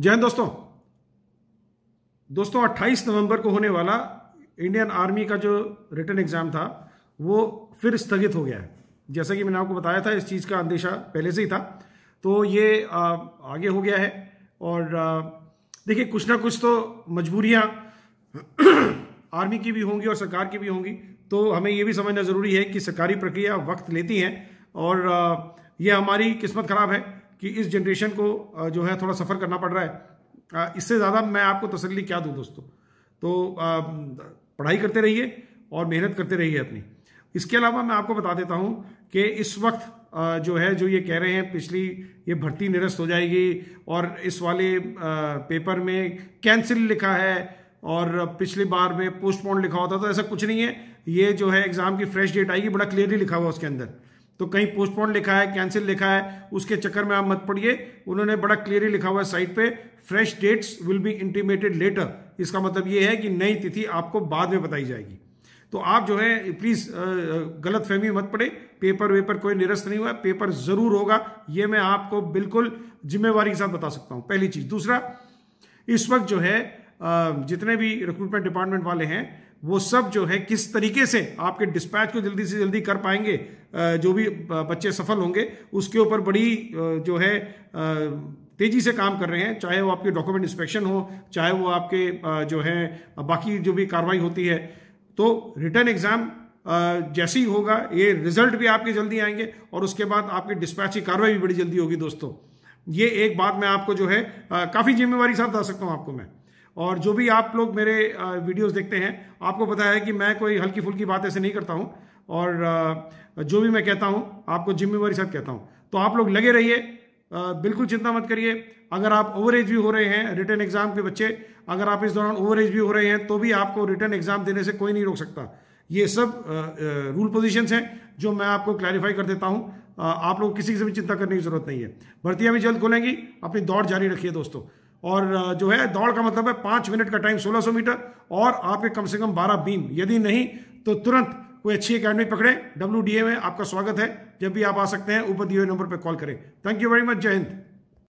जय दोस्तों दोस्तों 28 नवंबर को होने वाला इंडियन आर्मी का जो रिटर्न एग्जाम था वो फिर स्थगित हो गया है जैसा कि मैंने आपको बताया था इस चीज़ का अंदेशा पहले से ही था तो ये आ, आगे हो गया है और देखिए कुछ ना कुछ तो मजबूरियां आर्मी की भी होंगी और सरकार की भी होंगी तो हमें यह भी समझना ज़रूरी है कि सरकारी प्रक्रिया वक्त लेती है और यह हमारी किस्मत ख़राब है कि इस जनरेशन को जो है थोड़ा सफ़र करना पड़ रहा है इससे ज़्यादा मैं आपको तसली क्या दूँ दोस्तों तो पढ़ाई करते रहिए और मेहनत करते रहिए अपनी इसके अलावा मैं आपको बता देता हूँ कि इस वक्त जो है जो ये कह रहे हैं पिछली ये भर्ती निरस्त हो जाएगी और इस वाले पेपर में कैंसिल लिखा है और पिछली बार में पोस्टपोन लिखा होता तो ऐसा कुछ नहीं है ये जो है एग्ज़ाम की फ्रेश डेट आएगी बड़ा क्लियरली लिखा हुआ उसके अंदर तो कहीं पोस्टपोन लिखा है कैंसिल लिखा है उसके चक्कर में आप मत पड़िए उन्होंने बड़ा क्लियरली लिखा हुआ है साइट पे fresh dates will be intimated later इसका मतलब ये है कि नई तिथि आपको बाद में बताई जाएगी तो आप जो है प्लीज़ गलत फहमी मत पड़े पेपर वेपर कोई निरस्त नहीं हुआ पेपर ज़रूर होगा ये मैं आपको बिल्कुल जिम्मेवारी के साथ बता सकता हूं पहली चीज़ दूसरा इस वक्त जो है जितने भी रिक्रूटमेंट डिपार्टमेंट वाले हैं वो सब जो है किस तरीके से आपके डिस्पैच को जल्दी से जल्दी कर पाएंगे जो भी बच्चे सफल होंगे उसके ऊपर बड़ी जो है तेजी से काम कर रहे हैं चाहे वो आपके डॉक्यूमेंट इंस्पेक्शन हो चाहे वो आपके जो है बाकी जो भी कार्रवाई होती है तो रिटर्न एग्जाम जैसे ही होगा ये रिजल्ट भी आपके जल्दी आएंगे और उसके बाद आपकी डिस्पैच की कार्रवाई भी बड़ी जल्दी होगी दोस्तों ये एक बात मैं आपको जो है काफ़ी जिम्मेवारी साथ बता सकता हूँ आपको मैं और जो भी आप लोग मेरे वीडियोस देखते हैं आपको पता है कि मैं कोई हल्की फुल्की बात ऐसे नहीं करता हूँ और जो भी मैं कहता हूँ आपको जिम्मेवारी साथ कहता हूँ तो आप लोग लगे रहिए बिल्कुल चिंता मत करिए अगर आप ओवर एज भी हो रहे हैं रिटर्न एग्जाम के बच्चे अगर आप इस दौरान ओवर एज भी हो रहे हैं तो भी आपको रिटर्न एग्जाम देने से कोई नहीं रोक सकता ये सब रूल पोजिशन हैं जो मैं आपको क्लैरिफाई कर देता हूँ आप लोग किसी से भी चिंता करने की जरूरत नहीं है भर्तियां भी जल्द खोलेंगी अपनी दौड़ जारी रखिए दोस्तों और जो है दौड़ का मतलब है पांच मिनट का टाइम 1600 मीटर और आपके कम से कम 12 बीम यदि नहीं तो तुरंत कोई अच्छी अकेडमी पकड़े डब्ल्यू में आपका स्वागत है जब भी आप आ सकते हैं ऊपर दिए नंबर पर कॉल करें थैंक यू वेरी मच जय हिंद